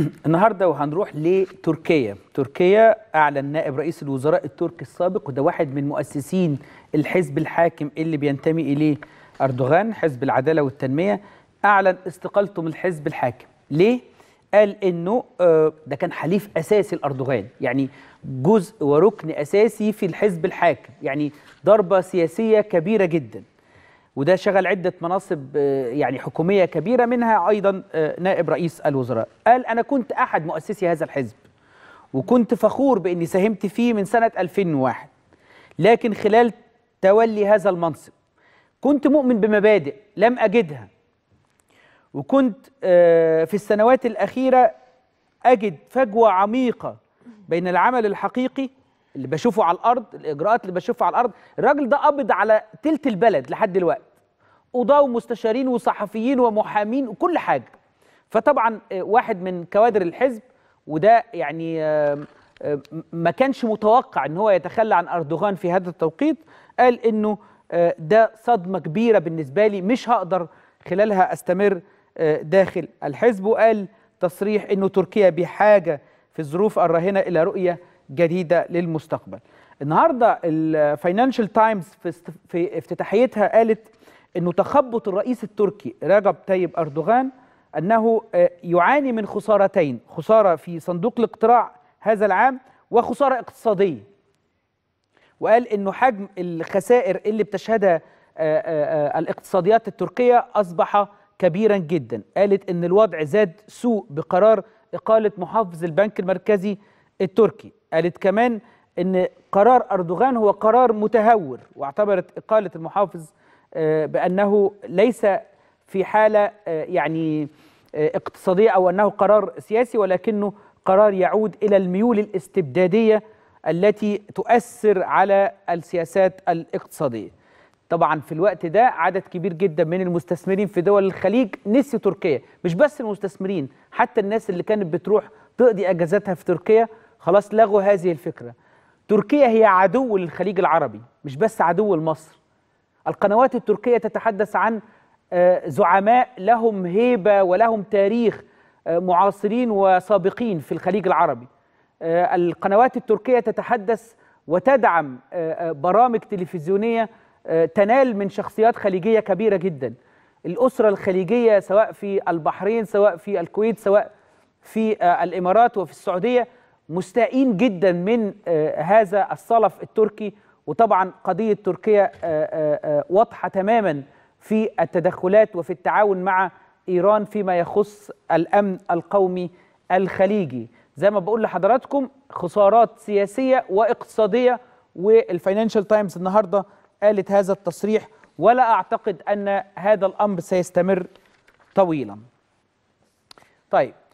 النهارده وهنروح لتركيا تركيا اعلن نائب رئيس الوزراء التركي السابق وده واحد من مؤسسين الحزب الحاكم اللي بينتمي اليه اردوغان حزب العداله والتنميه اعلن استقالته من الحزب الحاكم ليه قال انه آه، ده كان حليف اساسي لاردوغان يعني جزء وركن اساسي في الحزب الحاكم يعني ضربه سياسيه كبيره جدا وده شغل عدة مناصب آه، يعني حكومية كبيرة منها أيضا آه، نائب رئيس الوزراء قال أنا كنت أحد مؤسسي هذا الحزب وكنت فخور بأني ساهمت فيه من سنة 2001 لكن خلال تولي هذا المنصب كنت مؤمن بمبادئ لم أجدها وكنت آه، في السنوات الأخيرة أجد فجوة عميقة بين العمل الحقيقي اللي بشوفه على الارض الاجراءات اللي بشوفها على الارض الراجل ده قبض على تلت البلد لحد الوقت قضاة ومستشارين وصحفيين ومحامين وكل حاجة فطبعا آه، واحد من كوادر الحزب وده يعني آه، آه، ما كانش متوقع ان هو يتخلى عن اردوغان في هذا التوقيت قال انه ده صدمه كبيره بالنسبه لي مش هقدر خلالها استمر داخل الحزب وقال تصريح انه تركيا بحاجه في الظروف الراهنه الى رؤيه جديده للمستقبل. النهارده الفاينانشال تايمز في افتتاحيتها قالت انه تخبط الرئيس التركي رجب طيب اردوغان انه آه، يعاني من خسارتين خساره في صندوق الاقتراع هذا العام وخساره اقتصاديه وقال انه حجم الخسائر اللي بتشهدها آه، آه، الاقتصاديات التركيه اصبح كبيرا جدا قالت ان الوضع زاد سوء بقرار اقاله محافظ البنك المركزي التركي قالت كمان ان قرار اردوغان هو قرار متهور واعتبرت اقاله المحافظ آه، بأنه ليس في حالة آه، يعني آه، اقتصادية أو أنه قرار سياسي ولكنه قرار يعود إلى الميول الاستبدادية التي تؤثر على السياسات الاقتصادية طبعا في الوقت ده عدد كبير جدا من المستثمرين في دول الخليج نسي تركيا مش بس المستثمرين حتى الناس اللي كانت بتروح تقضي اجازاتها في تركيا خلاص لغوا هذه الفكره تركيا هي عدو للخليج العربي مش بس عدو لمصر القنوات التركية تتحدث عن آه، زعماء لهم هيبة ولهم تاريخ آه، معاصرين وسابقين في الخليج العربي آه، القنوات التركية تتحدث وتدعم برامج تلفزيونية تنال من شخصيات خليجية كبيرة جدا الأسرة الخليجية سواء في البحرين سواء في الكويت سواء في الإمارات وفي السعودية مستائين جدا من هذا الصلف التركي وطبعا قضية تركيا آه، آه، آه، واضحة تماما في التدخلات وفي التعاون مع إيران فيما يخص الأمن القومي الخليجي زي ما بقول لحضراتكم خسارات سياسية واقتصادية والفاينانشال تايمز النهاردة قالت هذا التصريح ولا أعتقد أن هذا الأمر سيستمر طويلا طيب